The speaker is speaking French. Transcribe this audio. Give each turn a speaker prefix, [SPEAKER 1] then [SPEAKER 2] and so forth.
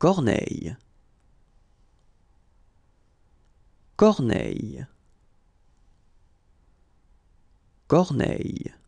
[SPEAKER 1] Corneille. Corneille. Corneille.